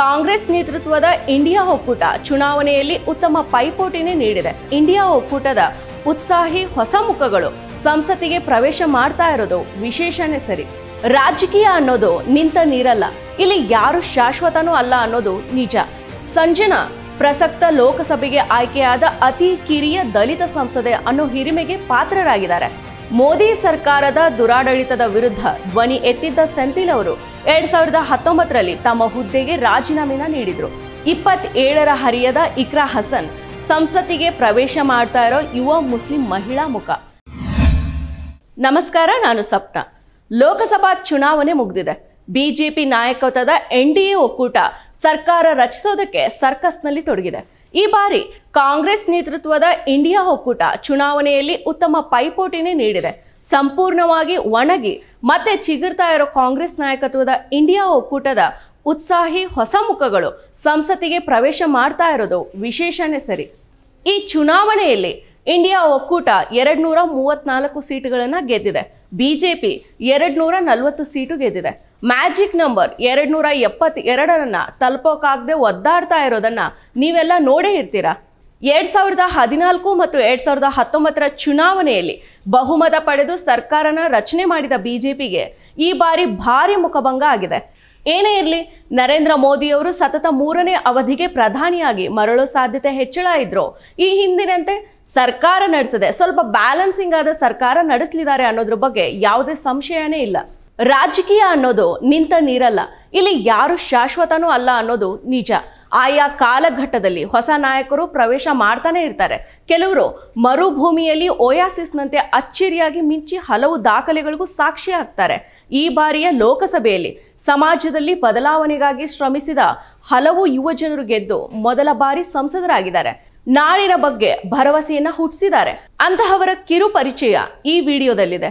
ಕಾಂಗ್ರೆಸ್ ನೇತೃತ್ವದ ಇಂಡಿಯಾ ಒಕ್ಕೂಟ ಚುನಾವಣೆಯಲ್ಲಿ ಉತ್ತಮ ಪೈಪೋಟಿನೇ ನೀಡಿದೆ ಇಂಡಿಯಾ ಒಕ್ಕೂಟದ ಉತ್ಸಾಹಿ ಹೊಸ ಮುಖಗಳು ಸಂಸತ್ತಿಗೆ ಪ್ರವೇಶ ಮಾಡ್ತಾ ಇರೋದು ವಿಶೇಷನೇ ಸರಿ ರಾಜಕೀಯ ಅನ್ನೋದು ನಿಂತ ನೀರಲ್ಲ ಇಲ್ಲಿ ಯಾರು ಶಾಶ್ವತನೂ ಅಲ್ಲ ಅನ್ನೋದು ನಿಜ ಸಂಜನಾ ಪ್ರಸಕ್ತ ಲೋಕಸಭೆಗೆ ಆಯ್ಕೆಯಾದ ಅತಿ ಕಿರಿಯ ದಲಿತ ಸಂಸದೆ ಅನ್ನೋ ಹಿರಿಮೆಗೆ ಪಾತ್ರರಾಗಿದ್ದಾರೆ ಮೋದಿ ಸರ್ಕಾರದ ದುರಾಡಳಿತದ ವಿರುದ್ಧ ಧ್ವನಿ ಎತ್ತಿದ್ದ ಸೆಂಥಿಲ್ ಅವರು ಎರಡ್ ಸಾವಿರದ ಹತ್ತೊಂಬತ್ತರಲ್ಲಿ ತಮ್ಮ ಹುದ್ದೆಗೆ ರಾಜೀನಾಮೆನ ನೀಡಿದರು ಇಪ್ಪತ್ತೇಳರ ಹರಿಯದ ಇಕ್ರಾ ಹಸನ್ ಸಂಸತ್ತಿಗೆ ಪ್ರವೇಶ ಮಾಡ್ತಾ ಇರೋ ಯುವ ಮುಸ್ಲಿಂ ಮಹಿಳಾ ಮುಖ ನಮಸ್ಕಾರ ನಾನು ಸಪ್ನ ಲೋಕಸಭಾ ಚುನಾವಣೆ ಮುಗಿದಿದೆ ಬಿಜೆಪಿ ನಾಯಕತ್ವದ ಎನ್ ಡಿ ಎ ಒಕ್ಕೂಟ ಸರ್ಕಾರ ರಚಿಸೋದಕ್ಕೆ ಸರ್ಕಸ್ನಲ್ಲಿ ತೊಡಗಿದೆ ಈ ಬಾರಿ ಕಾಂಗ್ರೆಸ್ ನೇತೃತ್ವದ ಇಂಡಿಯಾ ಒಕ್ಕೂಟ ಚುನಾವಣೆಯಲ್ಲಿ ಉತ್ತಮ ಪೈಪೋಟಿನೇ ನೀಡಿದೆ ಸಂಪೂರ್ಣವಾಗಿ ಒಣಗಿ ಮತ್ತೆ ಚಿಗುರ್ತಾ ಇರೋ ಕಾಂಗ್ರೆಸ್ ನಾಯಕತ್ವದ ಇಂಡಿಯಾ ಒಕ್ಕೂಟದ ಉತ್ಸಾಹಿ ಹೊಸ ಮುಖಗಳು ಸಂಸತ್ತಿಗೆ ಪ್ರವೇಶ ಮಾಡ್ತಾ ಇರೋದು ವಿಶೇಷನೇ ಸರಿ ಈ ಚುನಾವಣೆಯಲ್ಲಿ ಇಂಡಿಯಾ ಒಕ್ಕೂಟ ಎರಡು ನೂರ ಮೂವತ್ನಾಲ್ಕು ಸೀಟುಗಳನ್ನು ಗೆದ್ದಿದೆ ಬಿ ಜೆ ಪಿ ಎರಡು ನೂರ ನಲವತ್ತು ಸೀಟು ಗೆದ್ದಿದೆ ಮ್ಯಾಜಿಕ್ ನಂಬರ್ ಎರಡು ನೂರ ಎಪ್ಪತ್ತೆರಡರನ್ನು ತಲುಪೋಕ್ಕಾಗದೆ ಒದ್ದಾಡ್ತಾ ಇರೋದನ್ನು ನೀವೆಲ್ಲ ನೋಡೇ ಇರ್ತೀರಾ ಎರಡು ಸಾವಿರದ ಹದಿನಾಲ್ಕು ಮತ್ತು ಎರಡು ಸಾವಿರದ ಹತ್ತೊಂಬತ್ತರ ಚುನಾವಣೆಯಲ್ಲಿ ಬಹುಮತ ಪಡೆದು ಸರ್ಕಾರನ ರಚನೆ ಮಾಡಿದ ಬಿಜೆಪಿಗೆ ಈ ಬಾರಿ ಭಾರಿ ಮುಖಭಂಗ ಆಗಿದೆ ಏನೇ ಇರಲಿ ನರೇಂದ್ರ ಮೋದಿಯವರು ಸತತ ಮೂರನೇ ಅವಧಿಗೆ ಪ್ರಧಾನಿಯಾಗಿ ಮರಳೋ ಸಾಧ್ಯತೆ ಹೆಚ್ಚಳ ಇದ್ರು ಈ ಹಿಂದಿನಂತೆ ಸರ್ಕಾರ ನಡೆಸದೆ ಸ್ವಲ್ಪ ಬ್ಯಾಲೆನ್ಸಿಂಗ್ ಆದ ಸರ್ಕಾರ ನಡೆಸಲಿದ್ದಾರೆ ಅನ್ನೋದ್ರ ಬಗ್ಗೆ ಯಾವುದೇ ಸಂಶಯನೇ ಇಲ್ಲ ರಾಜಕೀಯ ಅನ್ನೋದು ನಿಂತ ನೀರಲ್ಲ ಇಲ್ಲಿ ಯಾರು ಶಾಶ್ವತನೂ ಅಲ್ಲ ಅನ್ನೋದು ನಿಜ ಆಯಾ ಕಾಲಘಟ್ಟದಲ್ಲಿ ಹೊಸ ನಾಯಕರು ಪ್ರವೇಶ ಮಾಡ್ತಾನೆ ಇರ್ತಾರೆ ಕೆಲವರು ಮರುಭೂಮಿಯಲ್ಲಿ ಓಯಾಸಿಸ್ನಂತೆ ಅಚ್ಚರಿಯಾಗಿ ಮಿಂಚಿ ಹಲವು ದಾಖಲೆಗಳಿಗೂ ಸಾಕ್ಷಿ ಆಗ್ತಾರೆ ಈ ಬಾರಿಯ ಲೋಕಸಭೆಯಲ್ಲಿ ಸಮಾಜದಲ್ಲಿ ಬದಲಾವಣೆಗಾಗಿ ಶ್ರಮಿಸಿದ ಹಲವು ಯುವ ಜನರು ಗೆದ್ದು ಮೊದಲ ಬಾರಿ ಸಂಸದರಾಗಿದ್ದಾರೆ ನಾಳಿನ ಬಗ್ಗೆ ಭರವಸೆಯನ್ನ ಹುಟ್ಟಿಸಿದ್ದಾರೆ ಅಂತಹವರ ಕಿರು ಪರಿಚಯ ಈ ವಿಡಿಯೋದಲ್ಲಿದೆ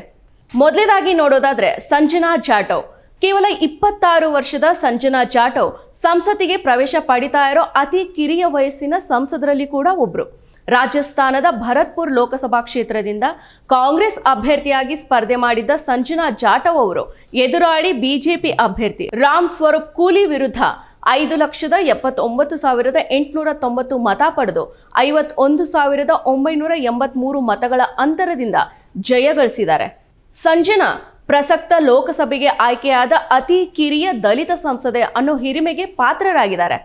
ಮೊದಲೇದಾಗಿ ನೋಡೋದಾದ್ರೆ ಸಂಜನಾ ಜಾಟವ್ ಕೇವಲ ಇಪ್ಪತ್ತಾರು ವರ್ಷದ ಸಂಜನಾ ಜಾಟವ್ ಸಂಸತ್ತಿಗೆ ಪ್ರವೇಶ ಪಡಿತಾ ಇರೋ ಅತಿ ಕಿರಿಯ ವಯಸ್ಸಿನ ಸಂಸದರಲ್ಲಿ ಕೂಡ ಒಬ್ರು ರಾಜಸ್ಥಾನದ ಭರತ್ಪುರ್ ಲೋಕಸಭಾ ಕ್ಷೇತ್ರದಿಂದ ಕಾಂಗ್ರೆಸ್ ಅಭ್ಯರ್ಥಿಯಾಗಿ ಸ್ಪರ್ಧೆ ಮಾಡಿದ್ದ ಸಂಜನಾ ಜಾಟವ್ ಅವರು ಎದುರಾಳಿ ಬಿಜೆಪಿ ಅಭ್ಯರ್ಥಿ ರಾಮ್ ಸ್ವರೂಪ್ ಕೂಲಿ ವಿರುದ್ಧ ಐದು ಲಕ್ಷದ ಎಪ್ಪತ್ತೊಂಬತ್ತು ಸಾವಿರದ ಎಂಟುನೂರ ತೊಂಬತ್ತು ಮತ ಪಡೆದು ಐವತ್ತೊಂದು ಸಾವಿರದ ಒಂಬೈನೂರ ಮೂರು ಮತಗಳ ಅಂತರದಿಂದ ಜಯಗಳಿಸಿದ್ದಾರೆ ಸಂಜನಾ ಪ್ರಸಕ್ತ ಲೋಕಸಭೆಗೆ ಆಯ್ಕೆಯಾದ ಅತಿ ಕಿರಿಯ ದಲಿತ ಸಂಸದೆ ಅನ್ನೋ ಹಿರಿಮೆಗೆ ಪಾತ್ರರಾಗಿದ್ದಾರೆ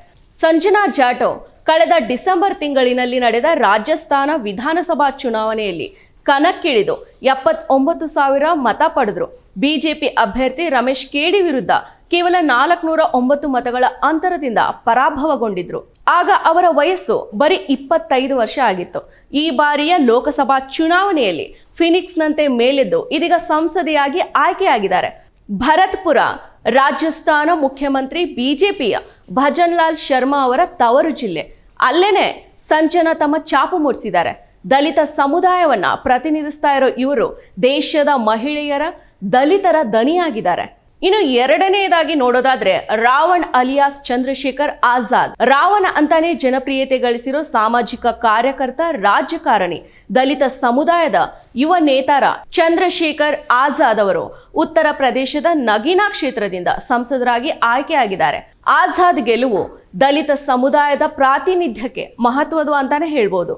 ಸಂಜನಾ ಜಾಟೋ ಕಳೆದ ಡಿಸೆಂಬರ್ ತಿಂಗಳಿನಲ್ಲಿ ನಡೆದ ರಾಜಸ್ಥಾನ ವಿಧಾನಸಭಾ ಚುನಾವಣೆಯಲ್ಲಿ ಕಣಕ್ಕಿಳಿದು ಎಪ್ಪತ್ತೊಂಬತ್ತು ಸಾವಿರ ಮತ ಪಡೆದ್ರು ಬಿಜೆಪಿ ಅಭ್ಯರ್ಥಿ ರಮೇಶ್ ಕೇಡಿ ವಿರುದ್ಧ ಕೇವಲ ನಾಲ್ಕುನೂರ ಒಂಬತ್ತು ಮತಗಳ ಅಂತರದಿಂದ ಪರಾಭವಗೊಂಡಿದ್ರು ಆಗ ಅವರ ವಯಸ್ಸು ಬರೀ ಇಪ್ಪತ್ತೈದು ವರ್ಷ ಆಗಿತ್ತು ಈ ಬಾರಿಯ ಲೋಕಸಭಾ ಚುನಾವಣೆಯಲ್ಲಿ ಫಿನಿಕ್ಸ್ನಂತೆ ಮೇಲೆದ್ದು ಇದೀಗ ಸಂಸದೆಯಾಗಿ ಆಯ್ಕೆಯಾಗಿದ್ದಾರೆ ಭರತ್ಪುರ ರಾಜಸ್ಥಾನ ಮುಖ್ಯಮಂತ್ರಿ ಬಿಜೆಪಿಯ ಭಜನ್ ಲಾಲ್ ಶರ್ಮಾ ಅವರ ತವರು ಜಿಲ್ಲೆ ಅಲ್ಲೇನೆ ಸಂಚನ ತಮ್ಮ ಚಾಪು ಮೂಡಿಸಿದ್ದಾರೆ ದಲಿತ ಸಮುದಾಯವನ್ನು ಪ್ರತಿನಿಧಿಸ್ತಾ ಇರೋ ಇವರು ದೇಶದ ಮಹಿಳೆಯರ ದಲಿತರ ದನಿಯಾಗಿದ್ದಾರೆ ಇನ್ನು ಎರಡನೆಯದಾಗಿ ನೋಡೋದಾದ್ರೆ ರಾವಣ್ ಅಲಿಯಾಸ್ ಚಂದ್ರಶೇಖರ್ ಆಜಾದ್ ರಾವಣ ಅಂತಾನೆ ಜನಪ್ರಿಯತೆ ಗಳಿಸಿರೋ ಸಾಮಾಜಿಕ ಕಾರ್ಯಕರ್ತ ರಾಜಕಾರಣಿ ದಲಿತ ಸಮುದಾಯದ ಯುವ ನೇತಾರ ಚಂದ್ರಶೇಖರ್ ಆಜಾದ್ ಅವರು ಉತ್ತರ ಪ್ರದೇಶದ ನಗೀನಾ ಕ್ಷೇತ್ರದಿಂದ ಸಂಸದರಾಗಿ ಆಯ್ಕೆಯಾಗಿದ್ದಾರೆ ಆಜಾದ್ ಗೆಲುವು ದಲಿತ ಸಮುದಾಯದ ಪ್ರಾತಿನಿಧ್ಯಕ್ಕೆ ಮಹತ್ವದ್ದು ಅಂತಾನೆ ಹೇಳ್ಬೋದು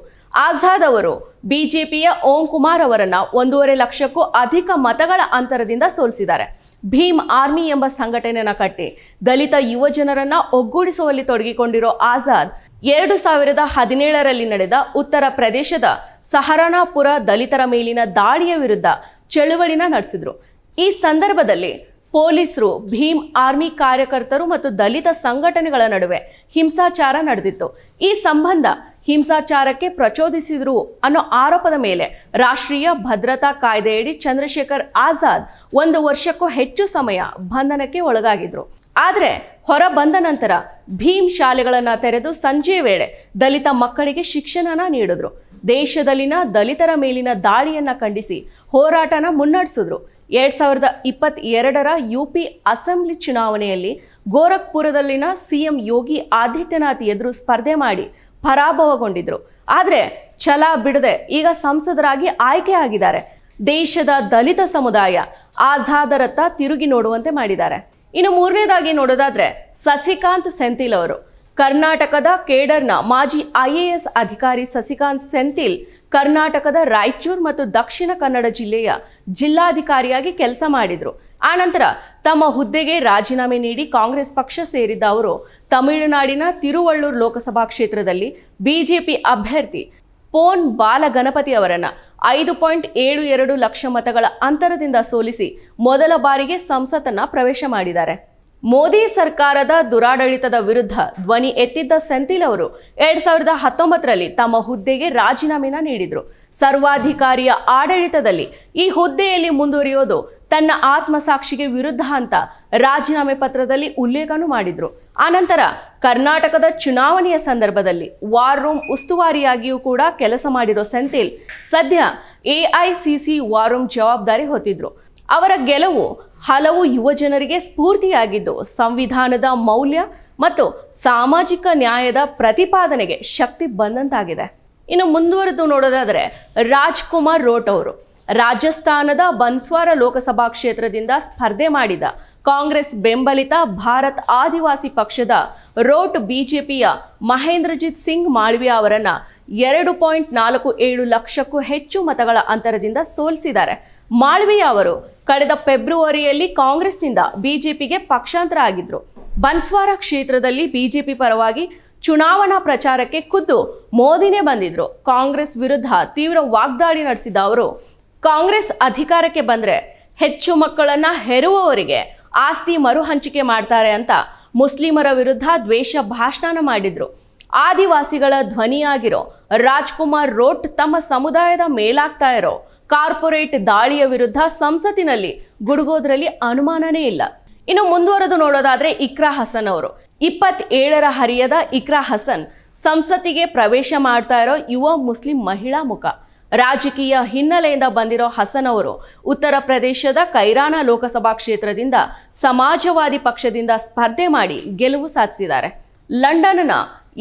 ಆಜಾದ್ ಅವರು ಬಿಜೆಪಿಯ ಓಂ ಕುಮಾರ್ ಅವರನ್ನ ಒಂದೂವರೆ ಲಕ್ಷಕ್ಕೂ ಅಧಿಕ ಮತಗಳ ಅಂತರದಿಂದ ಸೋಲಿಸಿದ್ದಾರೆ ಭೀಮ್ ಆರ್ಮಿ ಎಂಬ ಸಂಘಟನೆಯನ್ನು ಕಟ್ಟಿ ದಲಿತ ಯುವ ಜನರನ್ನು ಒಗ್ಗೂಡಿಸುವಲ್ಲಿ ತೊಡಗಿಕೊಂಡಿರೋ ಆಜಾದ್ ಎರಡು ಸಾವಿರದ ಹದಿನೇಳರಲ್ಲಿ ನಡೆದ ಉತ್ತರ ಪ್ರದೇಶದ ಸಹರಾನಾಪುರ ದಲಿತರ ಮೇಲಿನ ದಾಳಿಯ ವಿರುದ್ಧ ಚಳುವಳಿನ ನಡೆಸಿದ್ರು ಈ ಸಂದರ್ಭದಲ್ಲಿ ಪೊಲೀಸರು ಭೀಮ್ ಆರ್ಮಿ ಕಾರ್ಯಕರ್ತರು ಮತ್ತು ದಲಿತ ಸಂಘಟನೆಗಳ ನಡುವೆ ಹಿಂಸಾಚಾರ ನಡೆದಿತ್ತು ಈ ಸಂಬಂಧ ಹಿಂಸಾಚಾರಕ್ಕೆ ಪ್ರಚೋದಿಸಿದರು ಅನ್ನೋ ಆರೋಪದ ಮೇಲೆ ರಾಷ್ಟ್ರೀಯ ಭದ್ರತಾ ಕಾಯ್ದೆಯಡಿ ಚಂದ್ರಶೇಖರ್ ಆಜಾದ್ ಒಂದು ವರ್ಷಕ್ಕೂ ಹೆಚ್ಚು ಸಮಯ ಬಂಧನಕ್ಕೆ ಒಳಗಾಗಿದ್ರು ಆದರೆ ಹೊರ ಬಂದ ನಂತರ ಭೀಮ್ ಶಾಲೆಗಳನ್ನು ತೆರೆದು ಸಂಜೆ ವೇಳೆ ದಲಿತ ಮಕ್ಕಳಿಗೆ ಶಿಕ್ಷಣನ ನೀಡಿದ್ರು ದೇಶದಲ್ಲಿನ ದಲಿತರ ಮೇಲಿನ ದಾಳಿಯನ್ನು ಖಂಡಿಸಿ ಹೋರಾಟನ ಮುನ್ನಡೆಸಿದ್ರು ಎರಡು ಸಾವಿರದ ಇಪ್ಪತ್ತ್ ಎರಡರ ಯು ಪಿ ಅಸೆಂಬ್ಲಿ ಚುನಾವಣೆಯಲ್ಲಿ ಗೋರಖ್ಪುರದಲ್ಲಿನ ಸಿಎಂ ಯೋಗಿ ಆದಿತ್ಯನಾಥ್ ಎದುರು ಸ್ಪರ್ಧೆ ಮಾಡಿ ಪರಾಭವಗೊಂಡಿದ್ರು ಆದರೆ ಛಲ ಬಿಡದೆ ಈಗ ಸಂಸದರಾಗಿ ಆಯ್ಕೆಯಾಗಿದ್ದಾರೆ ದೇಶದ ದಲಿತ ಸಮುದಾಯ ಆಜಾದರತ್ತ ತಿರುಗಿ ನೋಡುವಂತೆ ಮಾಡಿದ್ದಾರೆ ಇನ್ನು ಮೂರನೇದಾಗಿ ನೋಡೋದಾದ್ರೆ ಸಸಿಕಾಂತ್ ಸೆಂಥಿಲ್ ಅವರು ಕರ್ನಾಟಕದ ಕೇಡರ್ನ ಮಾಜಿ ಐಎಎಸ್ ಅಧಿಕಾರಿ ಸಸಿಕಾಂತ್ ಸೆಂಥಿಲ್ ಕರ್ನಾಟಕದ ರಾಯಚೂರು ಮತ್ತು ದಕ್ಷಿಣ ಕನ್ನಡ ಜಿಲ್ಲೆಯ ಜಿಲ್ಲಾಧಿಕಾರಿಯಾಗಿ ಕೆಲಸ ಮಾಡಿದರು ಆನಂತರ ತಮ್ಮ ಹುದ್ದೆಗೆ ರಾಜೀನಾಮೆ ನೀಡಿ ಕಾಂಗ್ರೆಸ್ ಪಕ್ಷ ಸೇರಿದ್ದ ಅವರು ತಮಿಳುನಾಡಿನ ತಿರುವಳ್ಳೂರು ಲೋಕಸಭಾ ಕ್ಷೇತ್ರದಲ್ಲಿ ಬಿಜೆಪಿ ಅಭ್ಯರ್ಥಿ ಪೋನ್ ಬಾಲಗಣಪತಿ ಅವರನ್ನು ಐದು ಪಾಯಿಂಟ್ ಏಳು ಎರಡು ಲಕ್ಷ ಮತಗಳ ಅಂತರದಿಂದ ಸೋಲಿಸಿ ಮೊದಲ ಬಾರಿಗೆ ಸಂಸತ್ತನ್ನು ಪ್ರವೇಶ ಮಾಡಿದ್ದಾರೆ ಮೋದಿ ಸರ್ಕಾರದ ದುರಾಡಳಿತದ ವಿರುದ್ಧ ಧ್ವನಿ ಎತ್ತಿದ್ದ ಸೆಂಥಿಲ್ ಅವರು ಎರಡ್ ಸಾವಿರದ ಹತ್ತೊಂಬತ್ತರಲ್ಲಿ ತಮ್ಮ ಹುದ್ದೆಗೆ ರಾಜೀನಾಮೆನ ನೀಡಿದರು ಸರ್ವಾಧಿಕಾರಿಯ ಆಡಳಿತದಲ್ಲಿ ಈ ಹುದ್ದೆಯಲ್ಲಿ ಮುಂದುವರಿಯೋದು ತನ್ನ ಆತ್ಮಸಾಕ್ಷಿಗೆ ವಿರುದ್ಧ ಅಂತ ರಾಜೀನಾಮೆ ಪತ್ರದಲ್ಲಿ ಉಲ್ಲೇಖನು ಮಾಡಿದ್ರು ಆನಂತರ ಕರ್ನಾಟಕದ ಚುನಾವಣೆಯ ಸಂದರ್ಭದಲ್ಲಿ ವಾರ್ ರೂಮ್ ಉಸ್ತುವಾರಿಯಾಗಿಯೂ ಕೂಡ ಕೆಲಸ ಮಾಡಿರೋ ಸೆಂಥಿಲ್ ಸದ್ಯ ಎಐಸಿಸಿ ವಾರ್ ರೂಮ್ ಜವಾಬ್ದಾರಿ ಹೊತ್ತಿದ್ರು ಅವರ ಗೆಲುವು ಹಲವು ಯುವಜನರಿಗೆ ಸ್ಫೂರ್ತಿಯಾಗಿದ್ದು ಸಂವಿಧಾನದ ಮೌಲ್ಯ ಮತ್ತು ಸಾಮಾಜಿಕ ನ್ಯಾಯದ ಪ್ರತಿಪಾದನೆಗೆ ಶಕ್ತಿ ಬಂದಂತಾಗಿದೆ ಇನ್ನು ಮುಂದುವರೆದು ನೋಡೋದಾದರೆ ರಾಜ್ಕುಮಾರ್ ರೋಟ್ ಅವರು ರಾಜಸ್ಥಾನದ ಬನ್ಸ್ವಾರ ಲೋಕಸಭಾ ಕ್ಷೇತ್ರದಿಂದ ಸ್ಪರ್ಧೆ ಮಾಡಿದ ಕಾಂಗ್ರೆಸ್ ಬೆಂಬಲಿತ ಭಾರತ್ ಆದಿವಾಸಿ ಪಕ್ಷದ ರೋಟ್ ಬಿಜೆಪಿಯ ಮಹೇಂದ್ರಜಿತ್ ಸಿಂಗ್ ಮಾಳ್ವಿಯ ಅವರನ್ನು ಎರಡು ಪಾಯಿಂಟ್ ನಾಲ್ಕು ಏಳು ಲಕ್ಷಕ್ಕೂ ಹೆಚ್ಚು ಮತಗಳ ಅಂತರದಿಂದ ಸೋಲಿಸಿದ್ದಾರೆ ಮಾಳ್ವೀಯ ಅವರು ಕಳೆದ ಫೆಬ್ರವರಿಯಲ್ಲಿ ಕಾಂಗ್ರೆಸ್ನಿಂದ ಬಿಜೆಪಿಗೆ ಪಕ್ಷಾಂತರ ಆಗಿದ್ರು ಬನ್ಸ್ವಾರ ಕ್ಷೇತ್ರದಲ್ಲಿ ಬಿಜೆಪಿ ಪರವಾಗಿ ಚುನಾವಣಾ ಪ್ರಚಾರಕ್ಕೆ ಖುದ್ದು ಮೋದಿನೇ ಬಂದಿದ್ರು ಕಾಂಗ್ರೆಸ್ ವಿರುದ್ಧ ತೀವ್ರ ವಾಗ್ದಾಳಿ ನಡೆಸಿದ ಅವರು ಕಾಂಗ್ರೆಸ್ ಅಧಿಕಾರಕ್ಕೆ ಬಂದರೆ ಹೆಚ್ಚು ಮಕ್ಕಳನ್ನ ಹೆರುವವರಿಗೆ ಆಸ್ತಿ ಮರು ಹಂಚಿಕೆ ಮಾಡ್ತಾರೆ ಅಂತ ಮುಸ್ಲಿಮರ ವಿರುದ್ಧ ದ್ವೇಷ ಭಾಷಣ ಮಾಡಿದ್ರು ಆದಿವಾಸಿಗಳ ಧ್ವನಿಯಾಗಿರೋ ರಾಜ್ಕುಮಾರ್ ರೋಟ್ ತಮ್ಮ ಸಮುದಾಯದ ಮೇಲಾಗ್ತಾ ಇರೋ ಕಾರ್ಪೊರೇಟ್ ದಾಳಿಯ ವಿರುದ್ಧ ಸಂಸತ್ತಿನಲ್ಲಿ ಗುಡುಗೋದ್ರಲ್ಲಿ ಅನುಮಾನನೇ ಇಲ್ಲ ಇನ್ನು ಮುಂದುವರೆದು ನೋಡೋದಾದ್ರೆ ಇಕ್ರಾ ಹಸನ್ ಅವರು ಇಪ್ಪತ್ತೇಳರ ಹರಿಯದ ಇಕ್ರಾ ಹಸನ್ ಸಂಸತ್ತಿಗೆ ಪ್ರವೇಶ ಮಾಡ್ತಾ ಇರೋ ಯುವ ಮುಸ್ಲಿಂ ಮಹಿಳಾ ಮುಖ ರಾಜಕೀಯ ಹಿನ್ನೆಲೆಯಿಂದ ಬಂದಿರೋ ಹಸನ್ ಅವರು ಉತ್ತರ ಪ್ರದೇಶದ ಕೈರಾನ ಲೋಕಸಭಾ ಕ್ಷೇತ್ರದಿಂದ ಸಮಾಜವಾದಿ ಪಕ್ಷದಿಂದ ಸ್ಪರ್ಧೆ ಮಾಡಿ ಗೆಲುವು ಸಾಧಿಸಿದ್ದಾರೆ ಲಂಡನ್ನ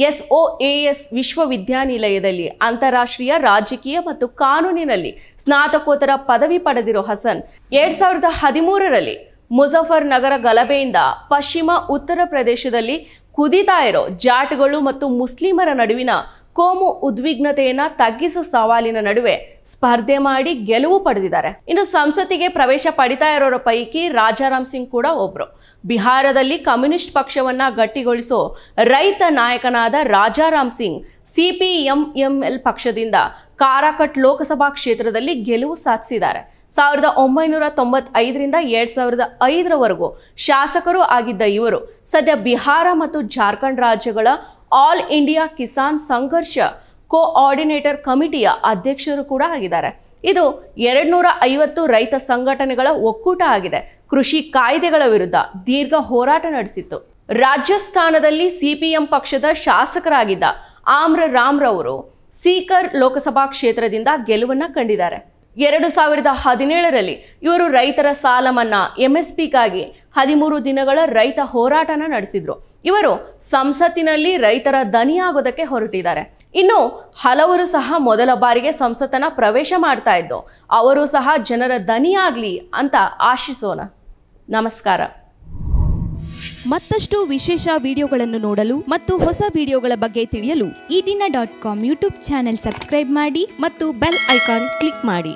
ಎಸ್ ಒ ಎಸ್ ವಿಶ್ವವಿದ್ಯಾನಿಲಯದಲ್ಲಿ ಅಂತಾರಾಷ್ಟ್ರೀಯ ರಾಜಕೀಯ ಮತ್ತು ಕಾನೂನಿನಲ್ಲಿ ಸ್ನಾತಕೋತ್ತರ ಪದವಿ ಪಡೆದಿರೋ ಹಸನ್ ಎರಡ್ ಸಾವಿರದ ಹದಿಮೂರರಲ್ಲಿ ಮುಜಫರ್ ನಗರ ಗಲಭೆಯಿಂದ ಪಶ್ಚಿಮ ಉತ್ತರ ಪ್ರದೇಶದಲ್ಲಿ ಕುದಿತಾ ಇರೋ ಜಾಟ್ಗಳು ಮತ್ತು ಮುಸ್ಲಿಮರ ನಡುವಿನ ಕೋಮು ಉದ್ವಿಗ್ನತೆಯನ್ನು ತಗ್ಗಿಸೋ ಸವಾಲಿನ ನಡುವೆ ಸ್ಪರ್ಧೆ ಮಾಡಿ ಗೆಲುವು ಪಡೆದಿದ್ದಾರೆ ಇನ್ನು ಸಂಸತ್ತಿಗೆ ಪ್ರವೇಶ ಪಡಿತಾ ಇರೋರ ಪೈಕಿ ರಾಜಾರಾಮ್ ಸಿಂಗ್ ಕೂಡ ಒಬ್ರು ಬಿಹಾರದಲ್ಲಿ ಕಮ್ಯುನಿಸ್ಟ್ ಪಕ್ಷವನ್ನ ಗಟ್ಟಿಗೊಳಿಸೋ ರೈತ ನಾಯಕನಾದ ರಾಜಾರಾಮ್ ಸಿಂಗ್ ಎಲ್ ಪಕ್ಷದಿಂದ ಕಾರಾಕಟ್ ಲೋಕಸಭಾ ಕ್ಷೇತ್ರದಲ್ಲಿ ಗೆಲುವು ಸಾಧಿಸಿದ್ದಾರೆ ಸಾವಿರದ ಒಂಬೈನೂರ ತೊಂಬತ್ತೈದರಿಂದ ಎರಡು ಸಾವಿರದ ಐದರವರೆಗೂ ಶಾಸಕರು ಆಗಿದ್ದ ಇವರು ಸದ್ಯ ಬಿಹಾರ ಮತ್ತು ಜಾರ್ಖಂಡ್ ರಾಜ್ಯಗಳ ಆಲ್ ಇಂಡಿಯಾ ಕಿಸಾನ್ ಸಂಘರ್ಷ ಕೋಆರ್ಡಿನೇಟರ್ ಕಮಿಟಿಯ ಅಧ್ಯಕ್ಷರು ಕೂಡ ಆಗಿದ್ದಾರೆ ಇದು ಎರಡು ಐವತ್ತು ರೈತ ಸಂಘಟನೆಗಳ ಒಕ್ಕೂಟ ಆಗಿದೆ ಕೃಷಿ ಕಾಯ್ದೆಗಳ ವಿರುದ್ಧ ದೀರ್ಘ ಹೋರಾಟ ನಡೆಸಿತ್ತು ರಾಜಸ್ಥಾನದಲ್ಲಿ ಸಿಪಿಎಂ ಪಕ್ಷದ ಶಾಸಕರಾಗಿದ್ದ ಆಮ್ರ ರಾಮ್ರವರು ಸೀಕರ್ ಲೋಕಸಭಾ ಕ್ಷೇತ್ರದಿಂದ ಗೆಲುವನ್ನು ಕಂಡಿದ್ದಾರೆ ಎರಡು ಸಾವಿರದ ಹದಿನೇಳರಲ್ಲಿ ಇವರು ರೈತರ ಸಾಲ ಮನ್ನಾ ಎಂಎಸ್ಪಿಗಾಗಿ ಹದಿಮೂರು ದಿನಗಳ ರೈತ ಹೋರಾಟನ ನಡೆಸಿದರು ಇವರು ಸಂಸತ್ತಿನಲ್ಲಿ ರೈತರ ದನಿಯಾಗೋದಕ್ಕೆ ಹೊರಟಿದ್ದಾರೆ ಇನ್ನು ಹಲವರು ಸಹ ಮೊದಲ ಬಾರಿಗೆ ಸಂಸತ್ತನ್ನ ಪ್ರವೇಶ ಮಾಡ್ತಾ ಇದ್ದು ಅವರು ಸಹ ಜನರ ದನಿಯಾಗ್ಲಿ ಅಂತ ಆಶಿಸೋಣ ನಮಸ್ಕಾರ ಮತ್ತಷ್ಟು ವಿಶೇಷ ವಿಡಿಯೋಗಳನ್ನು ನೋಡಲು ಮತ್ತು ಹೊಸ ವಿಡಿಯೋಗಳ ಬಗ್ಗೆ ತಿಳಿಯಲು Eedina dot com YouTube channel subscribe ಮಾಡಿ ಮತ್ತು ಬೆಲ್ ಐಕಾನ್ ಕ್ಲಿಕ್ ಮಾಡಿ